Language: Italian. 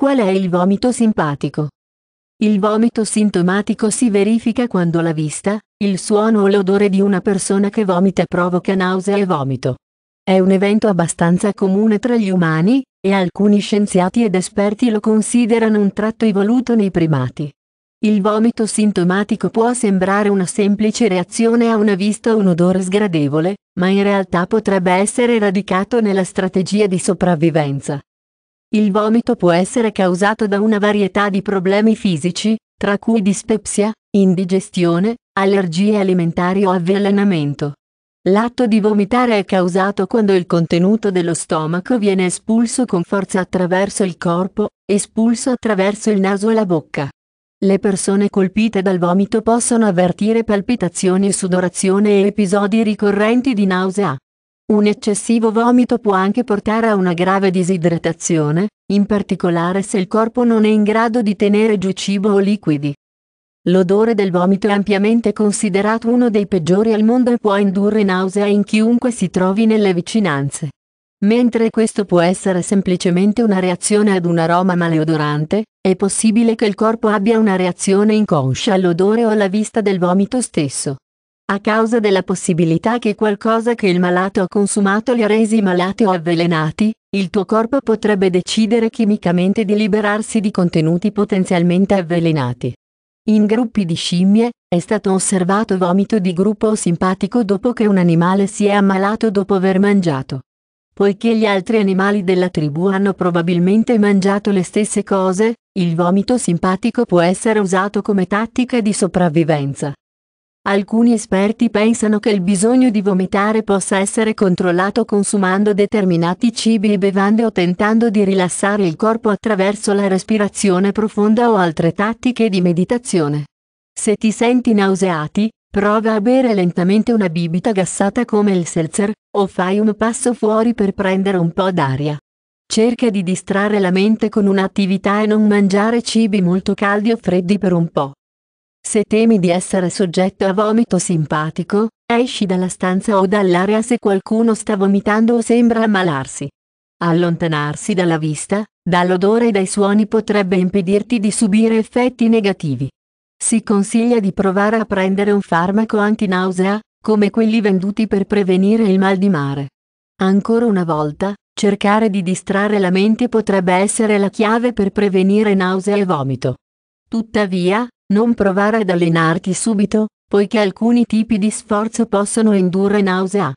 Qual è il vomito simpatico? Il vomito sintomatico si verifica quando la vista, il suono o l'odore di una persona che vomita provoca nausea e vomito. È un evento abbastanza comune tra gli umani, e alcuni scienziati ed esperti lo considerano un tratto evoluto nei primati. Il vomito sintomatico può sembrare una semplice reazione a una vista o un odore sgradevole, ma in realtà potrebbe essere radicato nella strategia di sopravvivenza, il vomito può essere causato da una varietà di problemi fisici, tra cui dispepsia, indigestione, allergie alimentari o avvelenamento. L'atto di vomitare è causato quando il contenuto dello stomaco viene espulso con forza attraverso il corpo, espulso attraverso il naso e la bocca. Le persone colpite dal vomito possono avvertire palpitazioni, e sudorazione e episodi ricorrenti di nausea. Un eccessivo vomito può anche portare a una grave disidratazione, in particolare se il corpo non è in grado di tenere giù cibo o liquidi. L'odore del vomito è ampiamente considerato uno dei peggiori al mondo e può indurre nausea in chiunque si trovi nelle vicinanze. Mentre questo può essere semplicemente una reazione ad un aroma maleodorante, è possibile che il corpo abbia una reazione inconscia all'odore o alla vista del vomito stesso a causa della possibilità che qualcosa che il malato ha consumato li ha resi malati o avvelenati, il tuo corpo potrebbe decidere chimicamente di liberarsi di contenuti potenzialmente avvelenati. In gruppi di scimmie, è stato osservato vomito di gruppo simpatico dopo che un animale si è ammalato dopo aver mangiato. Poiché gli altri animali della tribù hanno probabilmente mangiato le stesse cose, il vomito simpatico può essere usato come tattica di sopravvivenza. Alcuni esperti pensano che il bisogno di vomitare possa essere controllato consumando determinati cibi e bevande o tentando di rilassare il corpo attraverso la respirazione profonda o altre tattiche di meditazione. Se ti senti nauseati, prova a bere lentamente una bibita gassata come il seltzer, o fai un passo fuori per prendere un po' d'aria. Cerca di distrarre la mente con un'attività e non mangiare cibi molto caldi o freddi per un po'. Se temi di essere soggetto a vomito simpatico, esci dalla stanza o dall'area se qualcuno sta vomitando o sembra ammalarsi. Allontanarsi dalla vista, dall'odore e dai suoni potrebbe impedirti di subire effetti negativi. Si consiglia di provare a prendere un farmaco antinausea, come quelli venduti per prevenire il mal di mare. Ancora una volta, cercare di distrarre la mente potrebbe essere la chiave per prevenire nausea e vomito. Tuttavia, non provare ad allenarti subito, poiché alcuni tipi di sforzo possono indurre nausea,